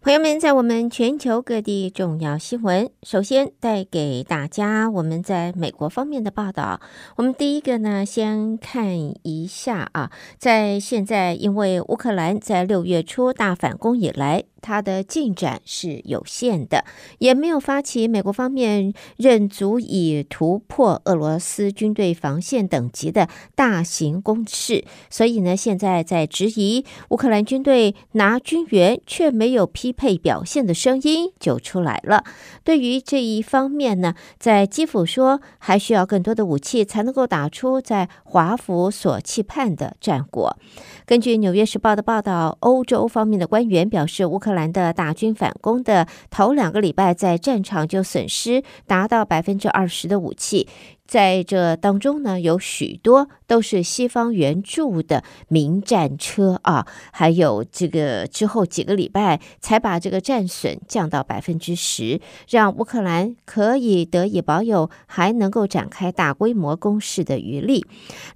朋友们，在我们全球各地重要新闻，首先带给大家我们在美国方面的报道。我们第一个呢，先看一下啊，在现在因为乌克兰在六月初大反攻以来。它的进展是有限的，也没有发起美国方面任足以突破俄罗斯军队防线等级的大型攻势，所以呢，现在在质疑乌克兰军队拿军援却没有匹配表现的声音就出来了。对于这一方面呢，在基辅说还需要更多的武器才能够打出在华府所期盼的战果。根据《纽约时报》的报道，欧洲方面的官员表示，乌克荷克兰的大军反攻的头两个礼拜，在战场就损失达到百分之二十的武器。在这当中呢，有许多都是西方援助的民战车啊，还有这个之后几个礼拜才把这个战损降到百分之十，让乌克兰可以得以保有还能够展开大规模攻势的余力。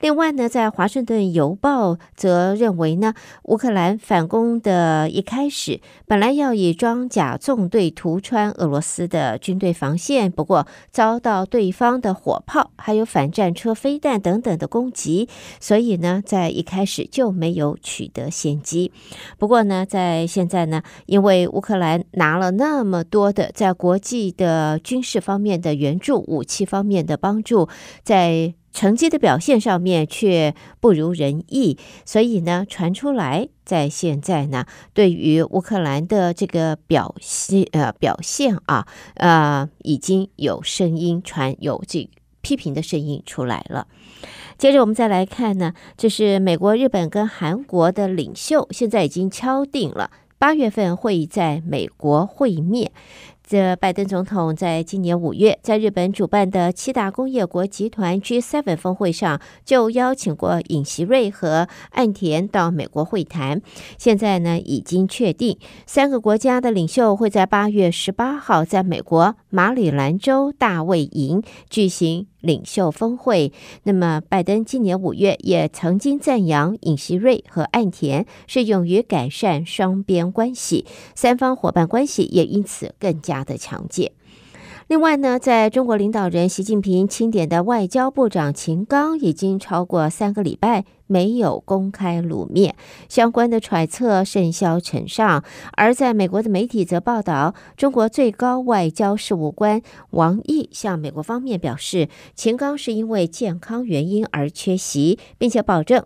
另外呢，在《华盛顿邮报》则认为呢，乌克兰反攻的一开始本来要以装甲纵队突穿俄罗斯的军队防线，不过遭到对方的火炮。还有反战车飞弹等等的攻击，所以呢，在一开始就没有取得先机。不过呢，在现在呢，因为乌克兰拿了那么多的在国际的军事方面的援助、武器方面的帮助，在成绩的表现上面却不如人意，所以呢，传出来在现在呢，对于乌克兰的这个表现，呃，表现啊，呃，已经有声音传有这。批评的声音出来了。接着，我们再来看呢，这是美国、日本跟韩国的领袖现在已经敲定了，八月份会在美国会面。这拜登总统在今年五月在日本主办的七大工业国集团 G7 峰会上，就邀请过尹锡瑞和岸田到美国会谈。现在呢，已经确定三个国家的领袖会在八月十八号在美国马里兰州大卫营举行领袖峰会。那么，拜登今年五月也曾经赞扬尹锡瑞和岸田是勇于改善双边关系，三方伙伴关系也因此更加。的强健。另外呢，在中国领导人习近平钦点的外交部长秦刚已经超过三个礼拜没有公开露面，相关的揣测甚嚣尘上。而在美国的媒体则报道，中国最高外交事务官王毅向美国方面表示，秦刚是因为健康原因而缺席，并且保证。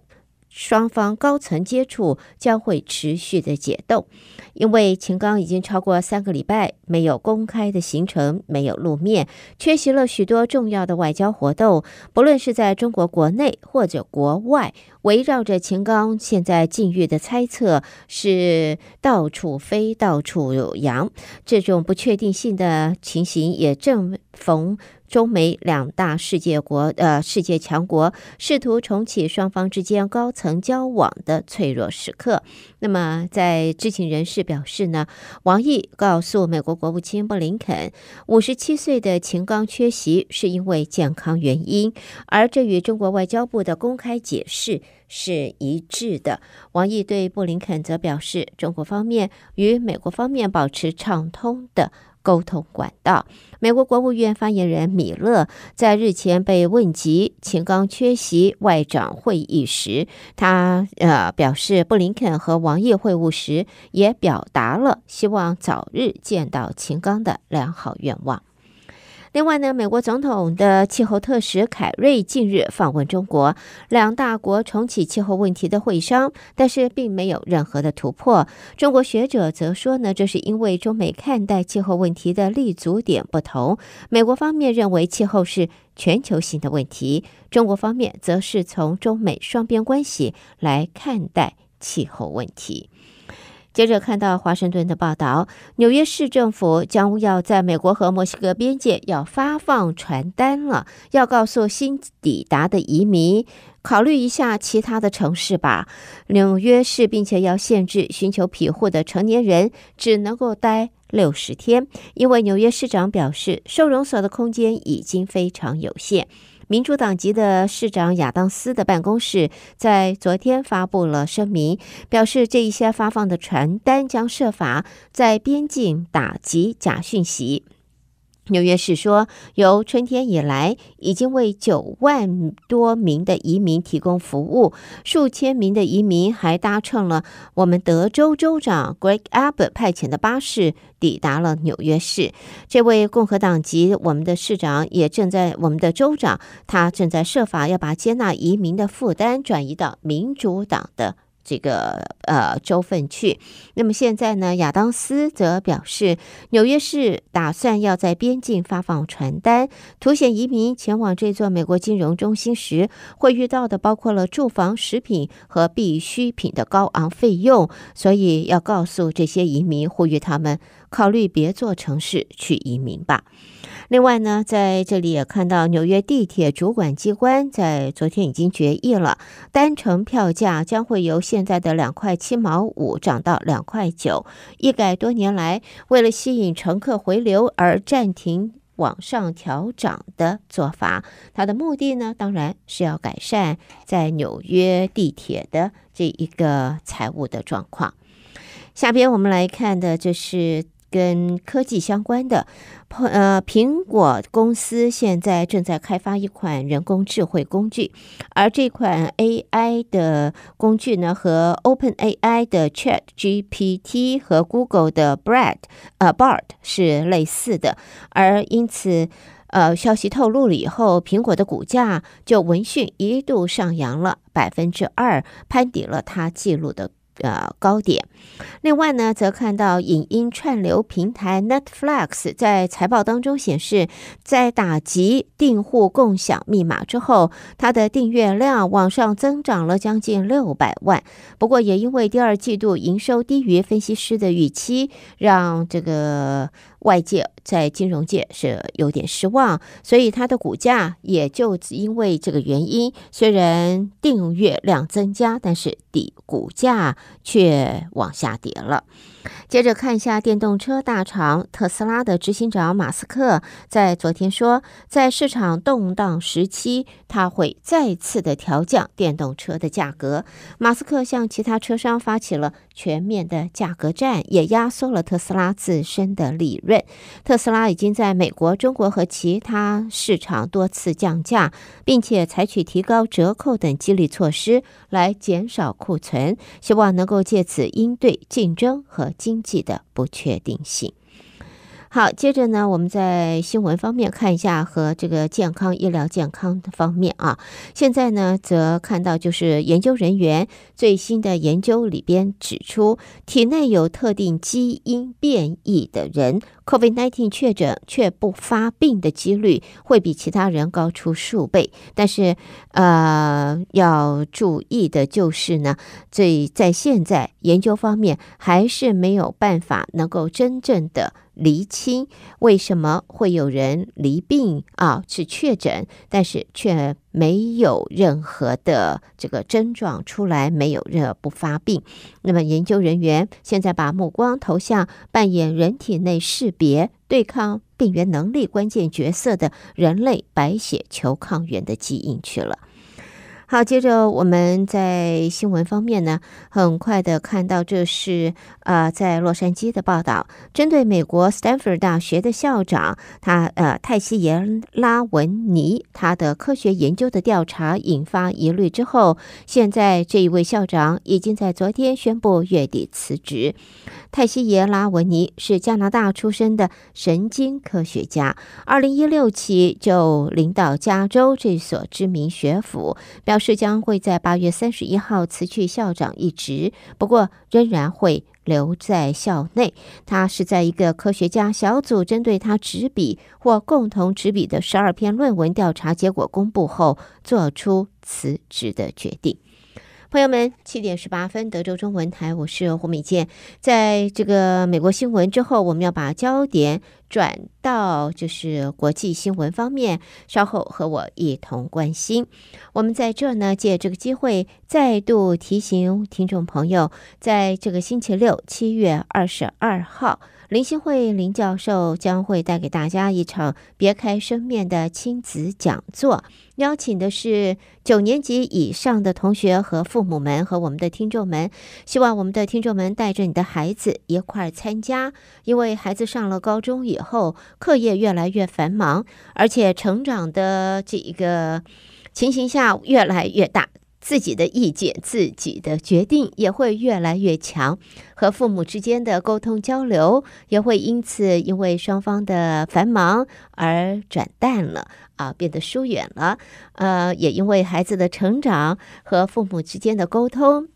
双方高层接触将会持续的解冻，因为秦刚已经超过三个礼拜没有公开的行程，没有露面，缺席了许多重要的外交活动。不论是在中国国内或者国外，围绕着秦刚现在境遇的猜测是到处飞，到处有扬。这种不确定性的情形也正逢。中美两大世界国呃世界强国试图重启双方之间高层交往的脆弱时刻。那么，在知情人士表示呢，王毅告诉美国国务卿布林肯，五十七岁的秦刚缺席是因为健康原因，而这与中国外交部的公开解释是一致的。王毅对布林肯则表示，中国方面与美国方面保持畅通的。沟通管道。美国国务院发言人米勒在日前被问及秦刚缺席外长会议时，他呃表示，布林肯和王毅会晤时也表达了希望早日见到秦刚的良好愿望。另外呢，美国总统的气候特使凯瑞近日访问中国，两大国重启气候问题的会商，但是并没有任何的突破。中国学者则说呢，这是因为中美看待气候问题的立足点不同。美国方面认为气候是全球性的问题，中国方面则是从中美双边关系来看待气候问题。接着看到华盛顿的报道，纽约市政府将要在美国和墨西哥边界要发放传单了，要告诉新抵达的移民，考虑一下其他的城市吧。纽约市并且要限制寻求庇护的成年人只能够待六十天，因为纽约市长表示，收容所的空间已经非常有限。民主党籍的市长亚当斯的办公室在昨天发布了声明，表示这一些发放的传单将设法在边境打击假讯息。纽约市说，由春天以来，已经为九万多名的移民提供服务，数千名的移民还搭乘了我们德州州长 Greg Abbott 派遣的巴士抵达了纽约市。这位共和党籍我们的市长也正在我们的州长，他正在设法要把接纳移民的负担转移到民主党的。这个呃，州份去。那么现在呢，亚当斯则表示，纽约市打算要在边境发放传单，凸显移民前往这座美国金融中心时会遇到的包括了住房、食品和必需品的高昂费用，所以要告诉这些移民，呼吁他们考虑别座城市去移民吧。另外呢，在这里也看到，纽约地铁主管机关在昨天已经决议了，单程票价将会由现在的两块七毛五涨到两块九，一改多年来为了吸引乘客回流而暂停网上调整的做法。它的目的呢，当然是要改善在纽约地铁的这一个财务的状况。下边我们来看的就是。跟科技相关的，呃，苹果公司现在正在开发一款人工智慧工具，而这款 AI 的工具呢，和 OpenAI 的 ChatGPT 和 Google 的 b r a d 呃 Bart 是类似的，而因此，呃，消息透露了以后，苹果的股价就闻讯一度上扬了百分之二，攀抵了它记录的。呃，高点。另外呢，则看到影音串流平台 Netflix 在财报当中显示，在打击订户共享密码之后，它的订阅量往上增长了将近六百万。不过，也因为第二季度营收低于分析师的预期，让这个。外界在金融界是有点失望，所以它的股价也就因为这个原因，虽然订阅量增加，但是底股价却往下跌了。接着看一下电动车大厂特斯拉的执行长马斯克，在昨天说，在市场动荡时期，他会再次的调降电动车的价格。马斯克向其他车商发起了全面的价格战，也压缩了特斯拉自身的利润。特斯拉已经在美国、中国和其他市场多次降价，并且采取提高折扣等激励措施来减少库存，希望能够借此应对竞争和经济的不确定性。好，接着呢，我们在新闻方面看一下和这个健康医疗健康方面啊，现在呢则看到就是研究人员最新的研究里边指出，体内有特定基因变异的人。COVID-19 确诊却不发病的几率会比其他人高出数倍，但是，呃，要注意的就是呢，这在现在研究方面还是没有办法能够真正的厘清为什么会有人离病啊，是确诊，但是却。没有任何的这个症状出来，没有任何不发病。那么研究人员现在把目光投向扮演人体内识别对抗病原能力关键角色的人类白血球抗原的基因去了。好，接着我们在新闻方面呢，很快的看到，这是呃在洛杉矶的报道，针对美国斯坦福大学的校长，他呃泰西耶拉文尼，他的科学研究的调查引发疑虑之后，现在这一位校长已经在昨天宣布月底辞职。泰西耶拉文尼是加拿大出生的神经科学家，二零一六起就领导加州这所知名学府。表老师将会在八月三十一号辞去校长一职，不过仍然会留在校内。他是在一个科学家小组针对他执笔或共同执笔的十二篇论文调查结果公布后做出辞职的决定。朋友们，七点十八分，德州中文台，我是胡美健。在这个美国新闻之后，我们要把焦点转到就是国际新闻方面，稍后和我一同关心。我们在这呢，借这个机会再度提醒听众朋友，在这个星期六，七月二十二号。林新会林教授将会带给大家一场别开生面的亲子讲座，邀请的是九年级以上的同学和父母们，和我们的听众们。希望我们的听众们带着你的孩子一块儿参加，因为孩子上了高中以后，课业越来越繁忙，而且成长的这一个情形下越来越大。自己的意见、自己的决定也会越来越强，和父母之间的沟通交流也会因此因为双方的繁忙而转淡了啊，变得疏远了。呃，也因为孩子的成长和父母之间的沟通。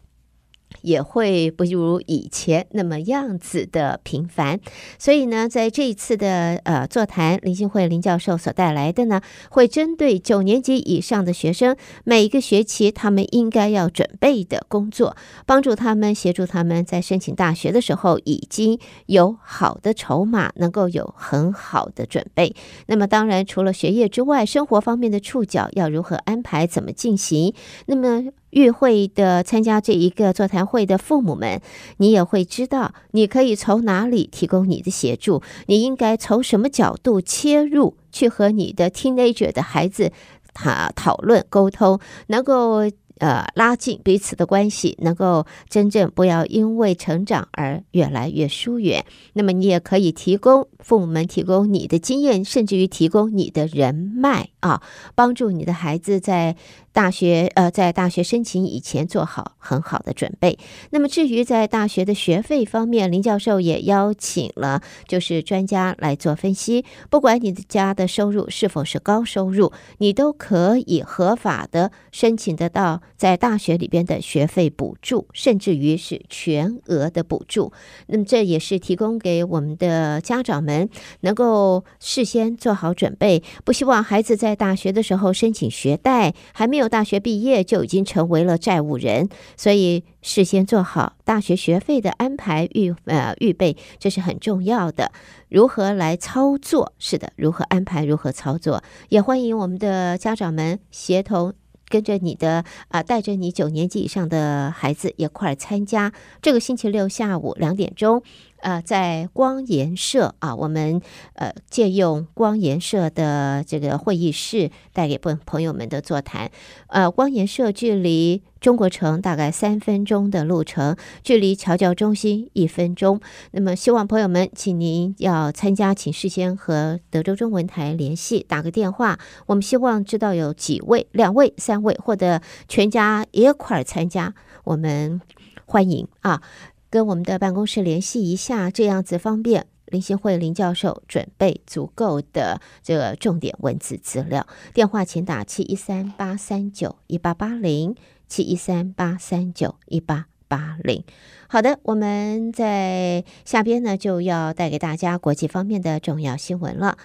也会不如以前那么样子的频繁，所以呢，在这一次的呃座谈，林新慧林教授所带来的呢，会针对九年级以上的学生，每一个学期他们应该要准备的工作，帮助他们协助他们在申请大学的时候已经有好的筹码，能够有很好的准备。那么当然，除了学业之外，生活方面的触角要如何安排，怎么进行？那么。与会的参加这一个座谈会的父母们，你也会知道，你可以从哪里提供你的协助，你应该从什么角度切入去和你的 teenager 的孩子他讨论沟通，能够。呃，拉近彼此的关系，能够真正不要因为成长而越来越疏远。那么你也可以提供父母们提供你的经验，甚至于提供你的人脉啊，帮助你的孩子在大学呃在大学申请以前做好很好的准备。那么至于在大学的学费方面，林教授也邀请了就是专家来做分析。不管你的家的收入是否是高收入，你都可以合法的申请得到。在大学里边的学费补助，甚至于是全额的补助，那么这也是提供给我们的家长们能够事先做好准备，不希望孩子在大学的时候申请学贷，还没有大学毕业就已经成为了债务人，所以事先做好大学学费的安排预呃预备，这是很重要的。如何来操作？是的，如何安排，如何操作？也欢迎我们的家长们协同。跟着你的啊，带着你九年级以上的孩子一块儿参加这个星期六下午两点钟，呃，在光颜社啊，我们呃借用光颜社的这个会议室，带给朋朋友们的座谈。呃，光颜社距离。中国城大概三分钟的路程，距离侨教中心一分钟。那么，希望朋友们，请您要参加，请事先和德州中文台联系，打个电话。我们希望知道有几位，两位、三位，或者全家一块儿参加，我们欢迎啊！跟我们的办公室联系一下，这样子方便林新会林教授准备足够的这个重点文字资料。电话请打七一三八三九一八八零。七一三八三九一八八零，好的，我们在下边呢就要带给大家国际方面的重要新闻了。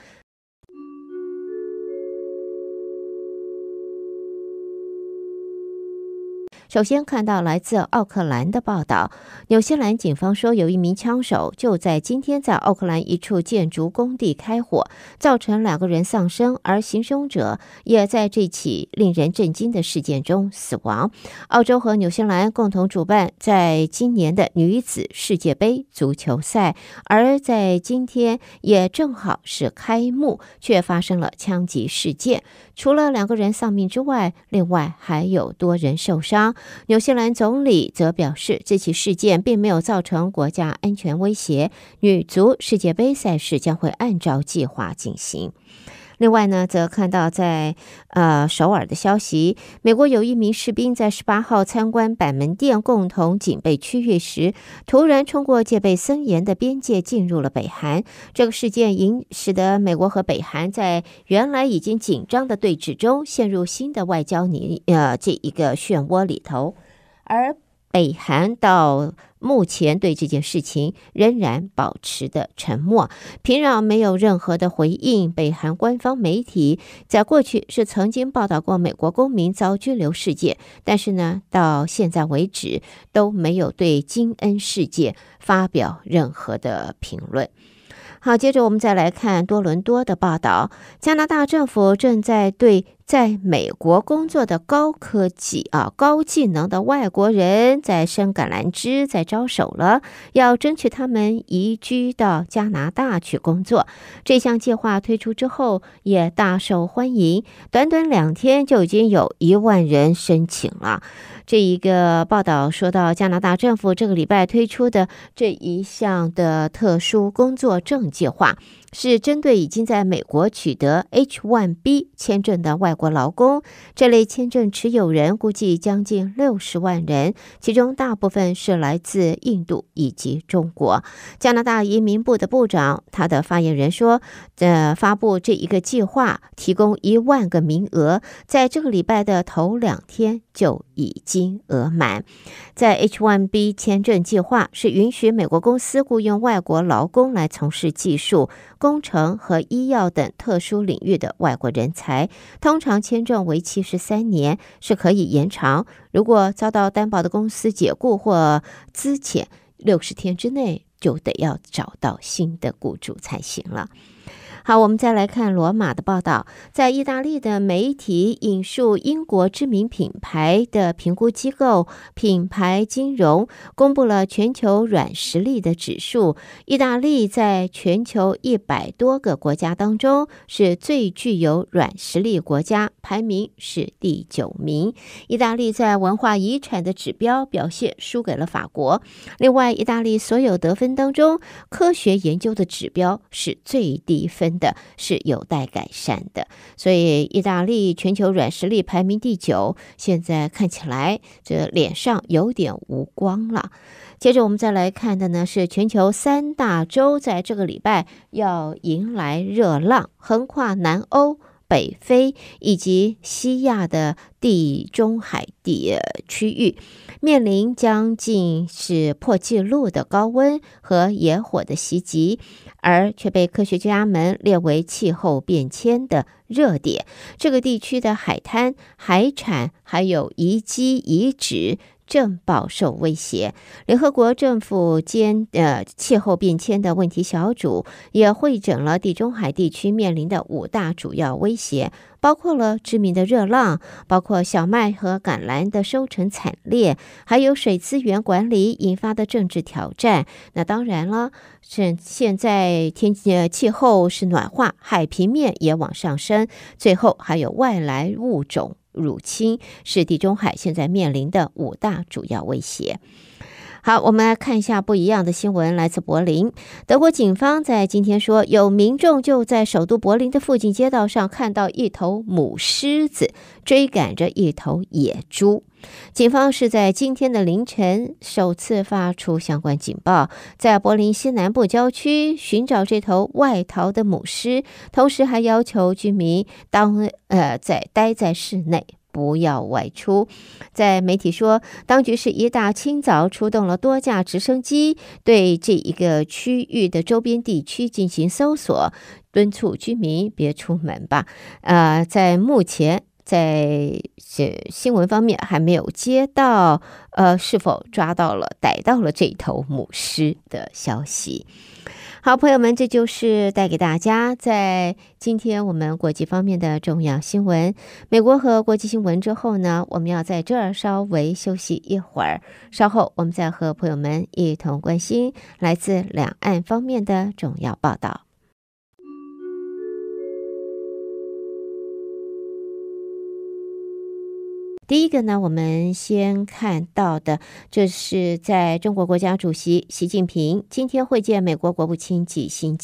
首先看到来自奥克兰的报道，纽西兰警方说，有一名枪手就在今天在奥克兰一处建筑工地开火，造成两个人丧生，而行凶者也在这起令人震惊的事件中死亡。澳洲和纽西兰共同主办在今年的女子世界杯足球赛，而在今天也正好是开幕，却发生了枪击事件。除了两个人丧命之外，另外还有多人受伤。纽西兰总理则表示，这起事件并没有造成国家安全威胁，女足世界杯赛事将会按照计划进行。另外呢，则看到在呃首尔的消息，美国有一名士兵在十八号参观板门店共同警备区域时，突然冲过戒备森严的边界进入了北韩。这个事件引使得美国和北韩在原来已经紧张的对峙中，陷入新的外交泥呃这一个漩涡里头，而。北韩到目前对这件事情仍然保持的沉默，平壤没有任何的回应。北韩官方媒体在过去是曾经报道过美国公民遭拘留事件，但是呢，到现在为止都没有对金恩事件发表任何的评论。好，接着我们再来看多伦多的报道，加拿大政府正在对。在美国工作的高科技啊、高技能的外国人，在深橄榄枝，在招手了，要争取他们移居到加拿大去工作。这项计划推出之后，也大受欢迎，短短两天就已经有一万人申请了。这一个报道说到，加拿大政府这个礼拜推出的这一项的特殊工作证计划。是针对已经在美国取得 H-1B 签证的外国劳工，这类签证持有人估计将近六十万人，其中大部分是来自印度以及中国。加拿大移民部的部长他的发言人说：“呃，发布这一个计划，提供一万个名额，在这个礼拜的头两天就已经额满。在 H-1B 签证计划是允许美国公司雇佣外国劳工来从事技术。”工程和医药等特殊领域的外国人才，通常签证为期是三年，是可以延长。如果遭到担保的公司解雇或资遣，六十天之内就得要找到新的雇主才行了。好，我们再来看罗马的报道。在意大利的媒体引述英国知名品牌的评估机构品牌金融公布了全球软实力的指数。意大利在全球一百多个国家当中是最具有软实力国家，排名是第九名。意大利在文化遗产的指标表现输给了法国。另外，意大利所有得分当中，科学研究的指标是最低分。的是有待改善的，所以意大利全球软实力排名第九，现在看起来这脸上有点无光了。接着我们再来看的呢是全球三大洲在这个礼拜要迎来热浪，横跨南欧。北非以及西亚的地中海地区域，面临将近是破纪录的高温和野火的袭击，而却被科学家们列为气候变迁的热点。这个地区的海滩、海产还有遗迹、遗址。正饱受威胁。联合国政府间呃气候变迁的问题小组也会诊了地中海地区面临的五大主要威胁，包括了知名的热浪，包括小麦和橄榄的收成惨烈，还有水资源管理引发的政治挑战。那当然了，现现在天呃气候是暖化，海平面也往上升，最后还有外来物种。入侵是地中海现在面临的五大主要威胁。好，我们来看一下不一样的新闻，来自柏林。德国警方在今天说，有民众就在首都柏林的附近街道上看到一头母狮子追赶着一头野猪。警方是在今天的凌晨首次发出相关警报，在柏林西南部郊区寻找这头外逃的母狮，同时还要求居民当呃在待在室内。不要外出。在媒体说，当局是一大清早出动了多架直升机，对这一个区域的周边地区进行搜索，敦促居民别出门吧。呃，在目前在新新闻方面还没有接到呃是否抓到了逮到了这头母狮的消息。好，朋友们，这就是带给大家在今天我们国际方面的重要新闻，美国和国际新闻之后呢，我们要在这儿稍微休息一会儿，稍后我们再和朋友们一同关心来自两岸方面的重要报道。第一个呢，我们先看到的，这是在中国国家主席习近平今天会见美国国务卿基辛格。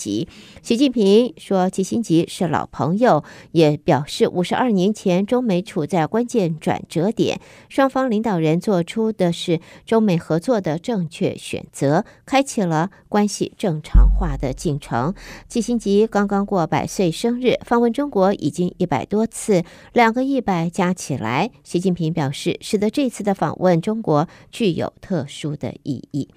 习近平说，基辛格是老朋友，也表示五十二年前中美处在关键转折点，双方领导人做出的是中美合作的正确选择，开启了关系正常化的进程。基辛格刚刚过百岁生日，访问中国已经一百多次，两个一百加起来，习近平表示，使得这次的访问中国具有特殊的意义。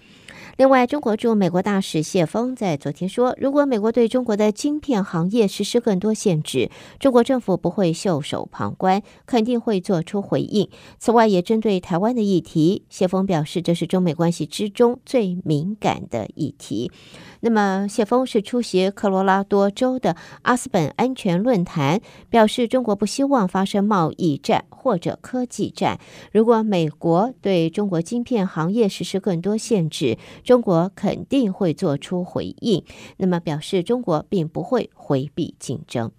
另外，中国驻美国大使谢峰在昨天说，如果美国对中国的晶片行业实施更多限制，中国政府不会袖手旁观，肯定会做出回应。此外，也针对台湾的议题，谢峰表示，这是中美关系之中最敏感的议题。那么，谢峰是出席科罗拉多州的阿斯本安全论坛，表示中国不希望发生贸易战或者科技战。如果美国对中国晶片行业实施更多限制，中国肯定会做出回应，那么表示中国并不会回避竞争。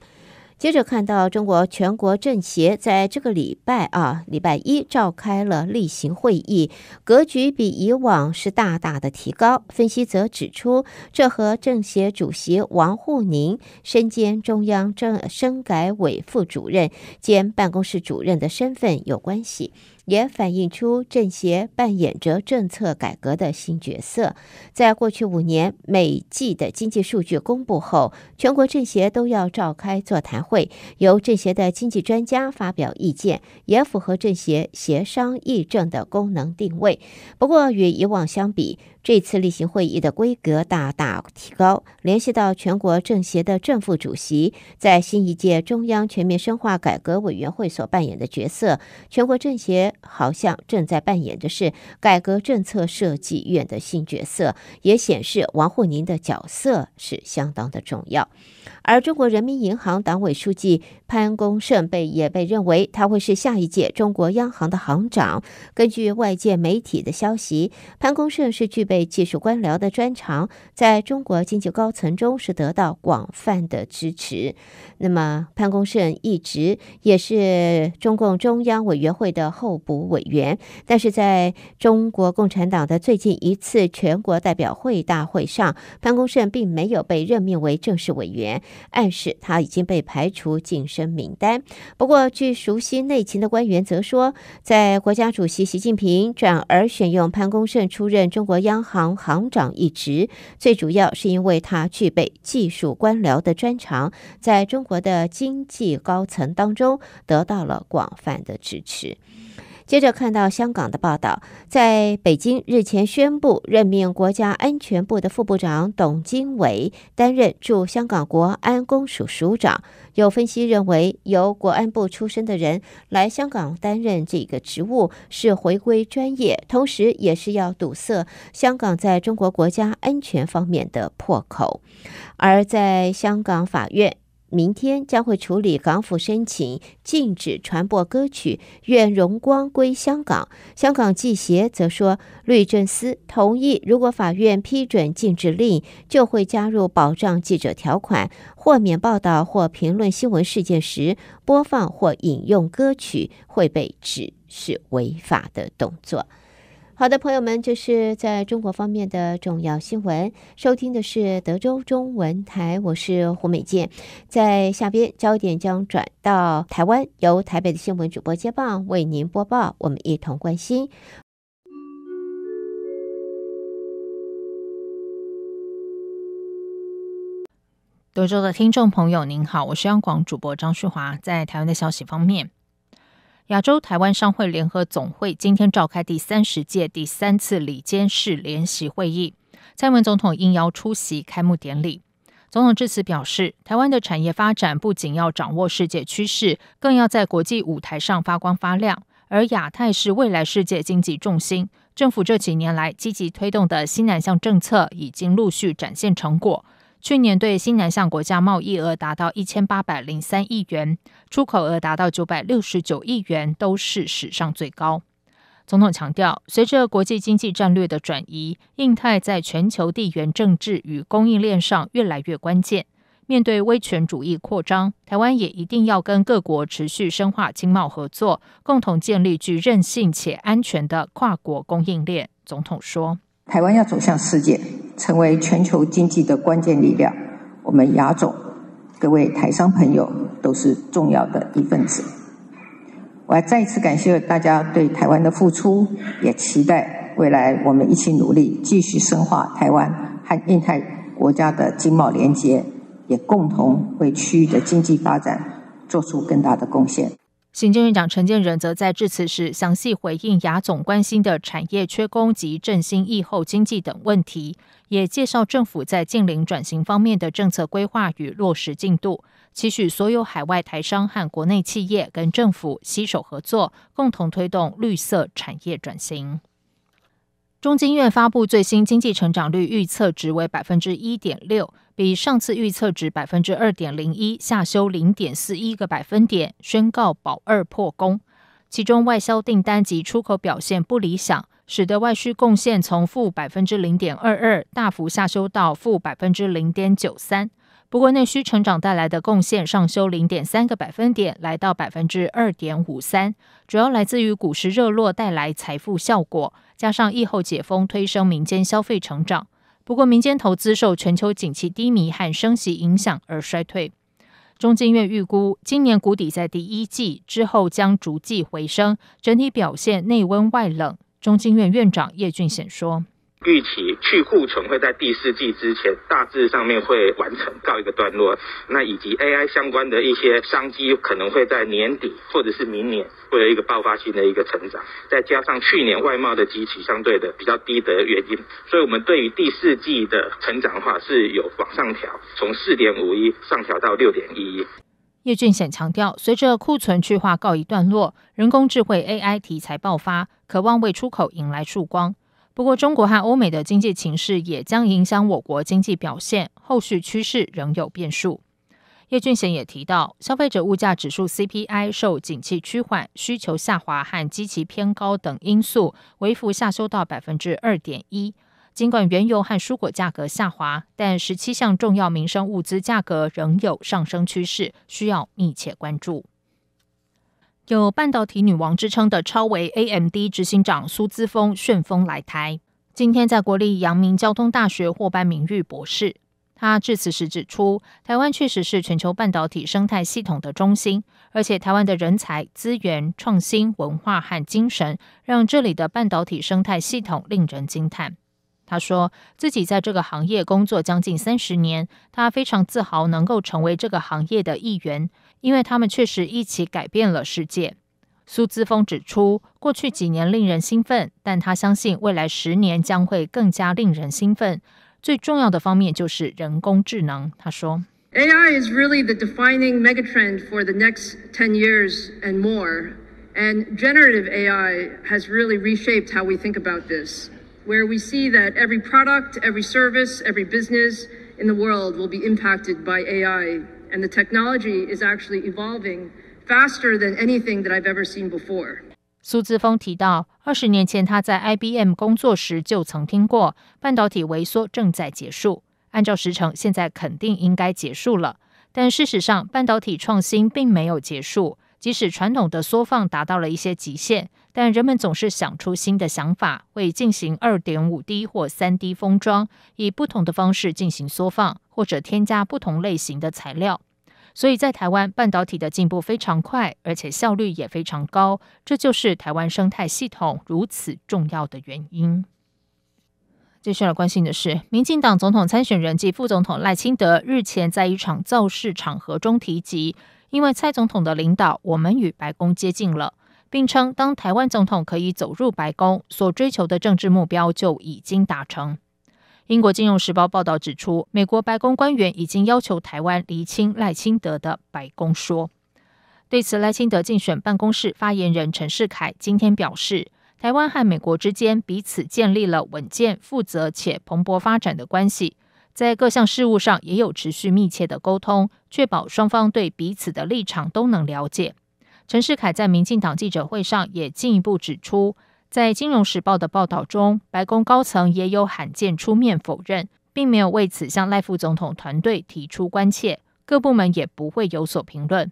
接着看到中国全国政协在这个礼拜啊，礼拜一召开了例行会议，格局比以往是大大的提高。分析则指出，这和政协主席王沪宁身兼中央政深改委副主任兼办公室主任的身份有关系。也反映出政协扮演着政策改革的新角色。在过去五年，每季的经济数据公布后，全国政协都要召开座谈会，由政协的经济专家发表意见，也符合政协协商议政的功能定位。不过，与以往相比，这次例行会议的规格大大提高，联系到全国政协的正副主席在新一届中央全面深化改革委员会所扮演的角色，全国政协好像正在扮演的是改革政策设计院的新角色，也显示王沪宁的角色是相当的重要。而中国人民银行党委书记潘功胜被也被认为他会是下一届中国央行的行长。根据外界媒体的消息，潘功胜是具备技术官僚的专长，在中国经济高层中是得到广泛的支持。那么，潘功胜一直也是中共中央委员会的候补委员，但是在中国共产党的最近一次全国代表会大会上，潘功胜并没有被任命为正式委员。暗示他已经被排除晋升名单。不过，据熟悉内情的官员则说，在国家主席习近平转而选用潘功胜出任中国央行行长一职，最主要是因为他具备技术官僚的专长，在中国的经济高层当中得到了广泛的支持。接着看到香港的报道，在北京日前宣布任命国家安全部的副部长董经纬担任驻香港国安公署署长。有分析认为，由国安部出身的人来香港担任这个职务是回归专业，同时也是要堵塞香港在中国国家安全方面的破口。而在香港法院。明天将会处理港府申请禁止传播歌曲《愿荣光归香港》。香港记协则说，律政司同意，如果法院批准禁止令，就会加入保障记者条款，豁免报道或评论新闻事件时播放或引用歌曲会被指是违法的动作。好的，朋友们，这是在中国方面的重要新闻。收听的是德州中文台，我是胡美健。在下边，焦点将转到台湾，由台北的新闻主播接棒为您播报。我们一同关心。德州的听众朋友，您好，我是央广主播张旭华，在台湾的消息方面。亚洲台湾商会联合总会今天召开第三十届第三次里监事联席会议，蔡文总统应邀出席开幕典礼。总统致辞表示，台湾的产业发展不仅要掌握世界趋势，更要在国际舞台上发光发亮。而亚太是未来世界经济重心，政府这几年来积极推动的新南向政策已经陆续展现成果。去年对新南向国家贸易额达到一千八百零三亿元，出口额达到九百六十九亿元，都是史上最高。总统强调，随着国际经济战略的转移，印太在全球地缘政治与供应链上越来越关键。面对威权主义扩张，台湾也一定要跟各国持续深化经贸合作，共同建立具韧性且安全的跨国供应链。总统说：“台湾要走向世界。”成为全球经济的关键力量，我们亚总、各位台商朋友都是重要的一份子。我要再一次感谢大家对台湾的付出，也期待未来我们一起努力，继续深化台湾和印太国家的经贸连接，也共同为区域的经济发展做出更大的贡献。行政院长陈建仁则在致辞时详细回应雅总关心的产业缺工及振兴疫后经济等问题，也介绍政府在近邻转型方面的政策规划与落实进度，期许所有海外台商和国内企业跟政府携手合作，共同推动绿色产业转型。中经院发布最新经济成长率预测值为百分之一点六，比上次预测值百分之二点零一下修零点四一个百分点，宣告保二破功。其中外销订单及出口表现不理想，使得外需贡献从负百分之零点二二大幅下修到负百分之零点九三。不过内需成长带来的贡献上修零点三个百分点，来到百分之二点五三，主要来自于股市热络带来财富效果。加上疫后解封，推升民间消费成长。不过，民间投资受全球景气低迷和升息影响而衰退。中经院预估，今年谷底在第一季之后将逐季回升，整体表现内温外冷。中经院院长叶俊显说。预期去库存会在第四季之前大致上面会完成告一个段落，那以及 AI 相关的一些商机可能会在年底或者是明年会有一个爆发性的一个成长，再加上去年外贸的集体相对的比较低的原因，所以我们对于第四季的成长话是有往上调，从四点五一上调到六点一一。叶俊显强调，随着库存去化告一段落，人工智慧 AI 题材爆发，渴望为出口引来曙光。不过，中国和欧美的经济形势也将影响我国经济表现，后续趋势仍有变数。叶俊贤也提到，消费者物价指数 CPI 受景气趋缓、需求下滑和基期偏高等因素，微幅下修到百分之二点一。尽管原油和蔬果价格下滑，但十七项重要民生物资价格仍有上升趋势，需要密切关注。有半导体女王之称的超微 A M D 执行长苏姿峰旋风来台，今天在国立阳明交通大学获颁名誉博士。他致辞时指出，台湾确实是全球半导体生态系统的中心，而且台湾的人才、资源、创新文化和精神，让这里的半导体生态系统令人惊叹。他说自己在这个行业工作将近三十年，他非常自豪能够成为这个行业的一员。因为他们确实一起改变了世界。苏姿峰指出，过去几年令人兴奋，但他相信未来十年将会更加令人兴奋。最重要的方面就是人工智能。他说，AI is really the defining megatrend for the next ten years and more, and generative AI has really reshaped how we think about this, where we see that every product, every service, every business in the world will be impacted by AI. and the technology is actually evolving faster than anything that I've ever seen before. 苏志峰提到，二十年前他在 IBM 工作时就曾听过半导体萎缩正在结束，按照时程，现在肯定应该结束了。但事实上，半导体创新并没有结束，即使传统的缩放达到了一些极限，但人们总是想出新的想法，会进行二点五 D 或三 D 封装，以不同的方式进行缩放，或者添加不同类型的材料。所以在台湾，半导体的进步非常快，而且效率也非常高。这就是台湾生态系统如此重要的原因。接下来关心的是，民进党总统参选人及副总统赖清德日前在一场造势场合中提及，因为蔡总统的领导，我们与白宫接近了。并称，当台湾总统可以走入白宫，所追求的政治目标就已经达成。英国《金融时报》报道指出，美国白宫官员已经要求台湾厘清赖清德的白宫说。对此，赖清德竞选办公室发言人陈世凯今天表示，台湾和美国之间彼此建立了稳健、负责且蓬勃发展的关系，在各项事务上也有持续密切的沟通，确保双方对彼此的立场都能了解。陈世凯在民进党记者会上也进一步指出，在《金融时报》的报道中，白宫高层也有罕见出面否认，并没有为此向赖副总统团队提出关切，各部门也不会有所评论。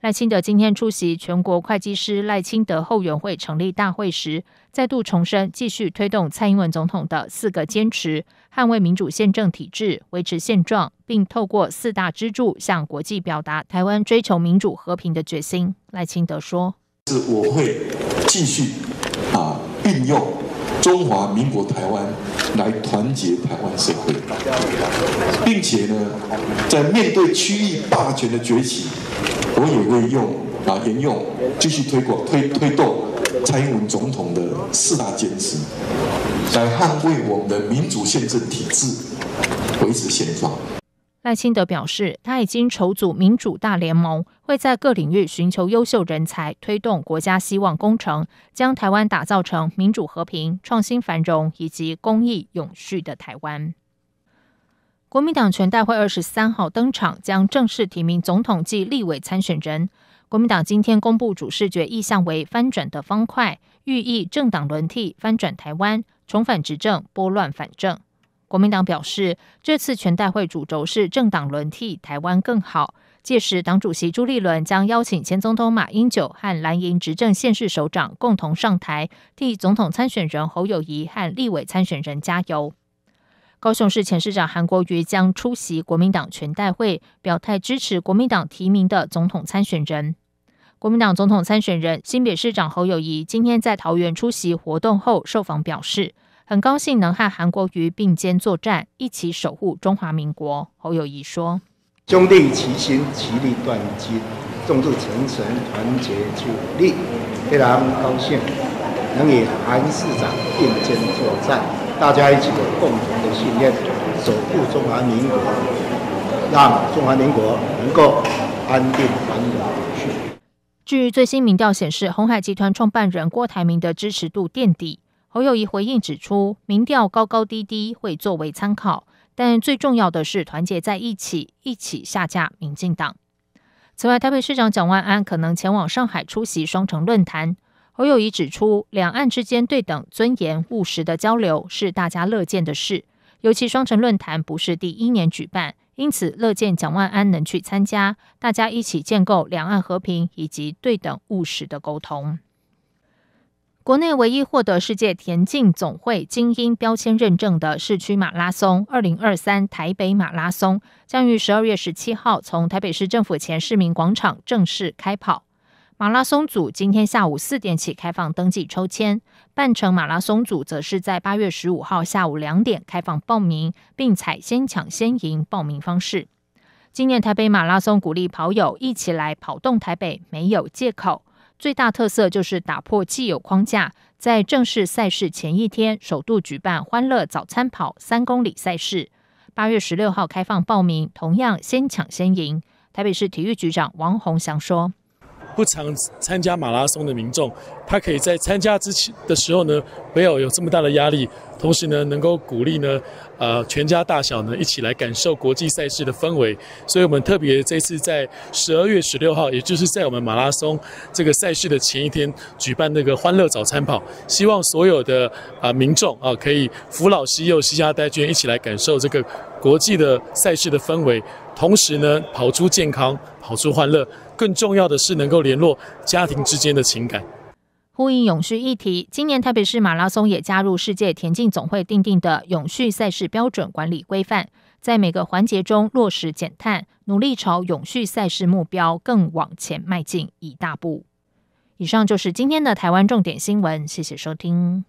赖清德今天出席全国会计师赖清德后援会成立大会时，再度重申继续推动蔡英文总统的四个坚持。捍卫民主宪政体制，维持现状，并透过四大支柱向国际表达台湾追求民主和平的决心。赖清德说：“是，我会继续啊运用中华民国台湾来团结台湾社会，并且呢，在面对区域霸权的崛起，我也会用。”啊，沿用继续推广推推动蔡英文总统的四大坚持，来捍卫我们的民主宪政体制，维持现状。赖清德表示，他已经筹组民主大联盟，会在各领域寻求优秀人才，推动国家希望工程，将台湾打造成民主、和平、创新、繁荣以及公益永续的台湾。国民党全代会二十三号登场，将正式提名总统暨立委参选人。国民党今天公布主视觉意向为翻转的方块，寓意政党轮替翻转台湾，重返执政，拨乱反正。国民党表示，这次全代会主轴是政党轮替，台湾更好。届时，党主席朱立伦将邀请前总统马英九和蓝营执政县市首长共同上台，替总统参选人侯友谊和立委参选人加油。高雄市前市长韩国瑜将出席国民党全代会，表态支持国民党提名的总统参选人。国民党总统参选人新北市长侯友谊今天在桃园出席活动后受访表示，很高兴能和韩国瑜并肩作战，一起守护中华民国。侯友谊说：“兄弟齐心，其利断金；众志成城，团结就力。非常高兴能与韩市长并肩作战，大家一起有共同的信念，守护中华民国，让中华民国能够安定繁荣。”据最新民调显示，鸿海集团创办人郭台铭的支持度垫底。侯友谊回应指出，民调高高低低会作为参考，但最重要的是团结在一起，一起下架民进党。此外，台北市长蒋万安可能前往上海出席双城论坛。侯友谊指出，两岸之间对等、尊严、务实的交流是大家乐见的事，尤其双城论坛不是第一年举办。因此，乐见蒋万安能去参加，大家一起建构两岸和平以及对等务实的沟通。国内唯一获得世界田径总会精英标签认证的市区马拉松——二零二三台北马拉松，将于十二月十七号从台北市政府前市民广场正式开跑。马拉松组今天下午四点起开放登记抽签。半程马拉松组则是在八月十五号下午两点开放报名，并采先抢先赢报名方式。今年台北马拉松鼓励跑友一起来跑动台北，没有借口。最大特色就是打破既有框架，在正式赛事前一天，首度举办欢乐早餐跑三公里赛事。八月十六号开放报名，同样先抢先赢。台北市体育局长王宏祥说。不常参加马拉松的民众，他可以在参加之前的时候呢，不要有这么大的压力，同时呢，能够鼓励呢，呃，全家大小呢一起来感受国际赛事的氛围。所以我们特别这次在十二月十六号，也就是在我们马拉松这个赛事的前一天，举办那个欢乐早餐跑，希望所有的啊民众啊可以扶老携幼、膝家带眷一起来感受这个国际的赛事的氛围，同时呢，跑出健康。跑出欢乐，更重要的是能够联络家庭之间的情感。呼应永续议题，今年台北市马拉松也加入世界田径总会订定的永续赛事标准管理规范，在每个环节中落实减碳，努力朝永续赛事目标更往前迈进一大步。以上就是今天的台湾重点新闻，谢谢收听。